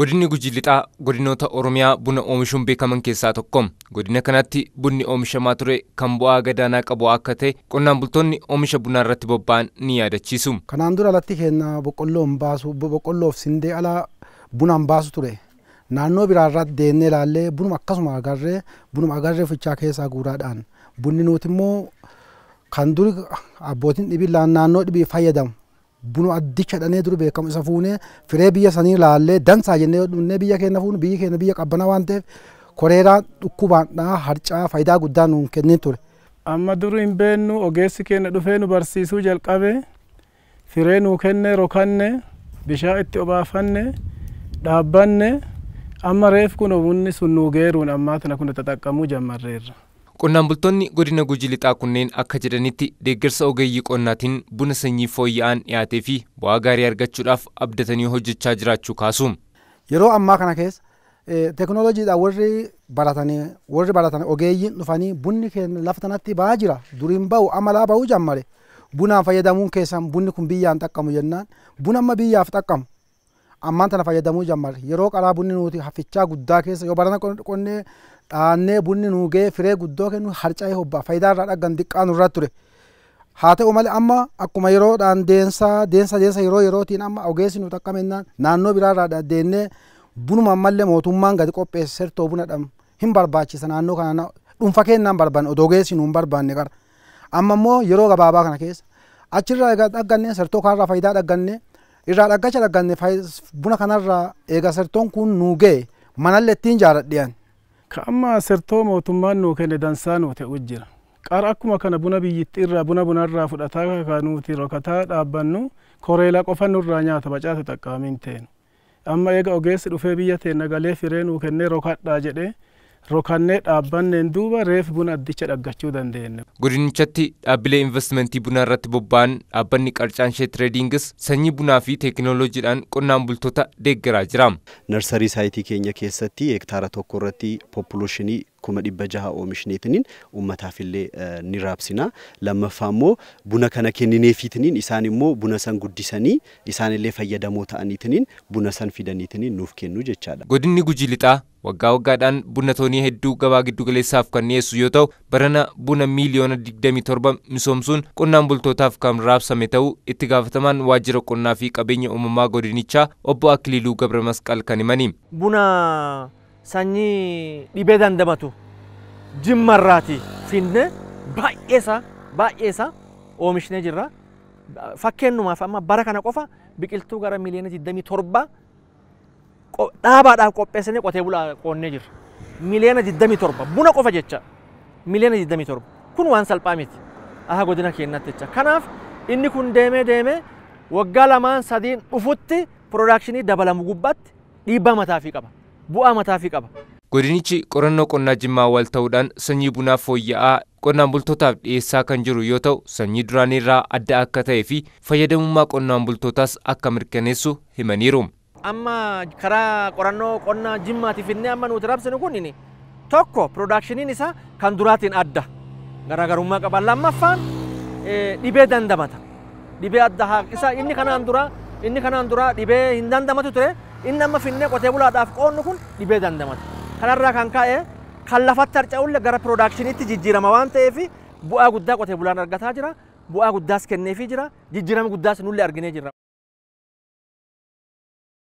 Godinni Gujii Lixaa godinoota Oromiyaa buna oomishuun beekaman keessaa tokko. Godina kanatti bunni oomishamaa ture kan bu'aa gadaanaa qabu akka ta'e qonnaan bultoonni oomisha bunaa irratti bobba'an ni yaadachiisu. Kanaan dura alatti keenya boqqolloon baasu boqqolloof sindee alaa bunaan baasu ture. Naannoo biraarraa deennee ilaallee bunuma akkasuma agarree bunuma agarree fichaa keessaa guuraadhaan bunni nuti immoo kan dur abbootiin dhibii naannoo dhibii fayyadamu bunu addicha dhanee dur beekamu isa fuunee firee biyya sanii laallee dansaa jennee dhunnee biyya keenya fuunu biyyi keenya biyya qabbanaa waan ta'eef koreeraan dhukkubaan dhaa harcaa faayidaa guddaa nuun kennin ture. Amma dur hin beennu ogeessi keenya dhufee nu barsiisuu jalqabe firee nuu kenne rokanne bishaan itti obaafanne dhaabbanne amma reef kun omunni sun nuu geeruun ammaa kana kun itti xaqqamuu jammarreerra. Qonnaan bultoonni godina gujii lixaa kunneen akka jedhanitti deeggarsa ogeeyyii qonnaatiin buna sanyii fooyya'aan dhiyaatee fi bu'aa gaarii argachuudhaaf abdatanii hojjechaa jiraachuu kaasu. Yeroo ammaa kana keessa eh, teknooloojiidhaan warri baratanii warri baratan ogeeyyiin dhufanii bunni keenya lafa tanatti ba'aa jira duriin ba'u amalaa ba'uu jammale bunaan fayyadamuun keessan bunni kun biyyaan xaqqamu jennaan bun amma biyyaaf xaqqamu ammaan tana fayyadamuu jammarre yeroo qaraa bunni nuti hafichaa guddaa keessa yoo barana qonnee dhaannee bunni nuu firee guddoo kennu harca'ee hobbaa faayidaa irraa dhaggan diqqaa nurra ture. haa ta'u malee amma akkuma yeroodhaan deensaa deensa deensa yeroo yerootiin amma ogeessi nuti akka mennaan naannoo biraarraa deennee bunuma ammallee mootummaan gadi qopheesse sirtoo buna dham hin barbaachisa naannoo kana dhuunfa kennaan barbaanne odoo ogeessi nuun barbaanne qara amma immoo yeroo gabaabaa kana keessa achirraa egaa dhaggannee kanarraa faayidaa dhaggannee irraa dhaggaa calagganne buna kanarraa eegaa sirtoon kun nuugee ga'e manallee ittiin Ka amma sirtoo mootummaan nuu kenne dansaa nuu ta'u jira. akkuma kana buna biyyittiirra buna bunarraa fudhataa nuti rokataa dhaabbannu koreelaa qofa nurraa nyaata bacaata xaqqaamiin Amma eega ogeessi dhufee biyya teenna galee firee nuu kennee rokadhaa jedhee rokannee dhaabbanneen duuba reef buna addicha dhaggachuu dandeenya. Godinichatti dhaabbilee investimentii bunaa irratti bobba'an dhaabbanni qarcaan shee tireediingis sanyii bunaa fi teekinooloojiidhaan qonnaan bultoota deeggaraa jira. Narsarii saayitii keenya keessatti hektaara tokko irratti poopuloshinii kuma dhibba jaha oomishneetiniin ummataafillee ni raabsina. Lammaffaa immoo buna kana kennineefiitiniin isaan immoo buna san guddisanii isaan illee fayyadamoo ta'aniitiniin buna san fidaniitiniin nuuf kennu jechaadha. Godinni Gujii Lixaa waggaa waggaadhaan buna toonii hedduu gabaa giddu galeessaaf kan dhiyeessu yoo ta'u barana buna miiliyoona 27 misoomsuun qonnaan bultootaaf kan raabsame ta'uu itti gaafatamaan waajjira qonnaa fi qabeenya uumamaa godinichaa obbo Akiliiluu Gabra Masqal kan himani. Buna sanyii dhibee dandamatu jimmarraati finne baay'eesa baay'eesa oomishnee jirra. Fakkeennumaaf amma bara kana qofa biqiltuu gara miiliyoona 27 dhaabaadhaaf qopheessanii qotee bulaa qoonnee jirra. Miliyoona 27 buna qofa jecha miliyoona 27 kun waan salphaa miti aha godina keenyatti jecha. Kanaaf inni kun deemee deemee waggaa lamaan sadiin dhufutti piroodakshinii dabalamu gubbaatti dhiibbaa mataafii qaba bu'aa mataafii qaba. Godinichi qorannoo qonnaa jimmaa ta'uudhaan sanyii bunaa fooyya'aa qonnaan bultootaaf dhiyeessaa kan jiru yoo ta'u sanyii duraanii irraa adda akka ta'ee fi fayyadamummaa qonnaan bultootaas akka mirkaneessu himaniiru. amma karaa qorannoo qonnaa jimmaati finnee amma nuti raabsinu kun tokko piroodaakshiniin isaa kan duraatiin adda garaagarummaa qaba lammaffaan dhibee dandamata dhibee adda isaa inni kanaan duraa inni kanaan duraa dhibee hin dandamatu ture inni amma finnee qotee bulaadhaaf qoonnu kun dhibee dandamata kanarraa kan kaa'e kan lafatti harca'ullee gara piroodaakshiniitti jijjiirama waan ta'eef bu'aa guddaa qotee bulaan argataa jira bu'aa guddaas kenneefii jira jijjiirama guddaas nullee arginee jirra.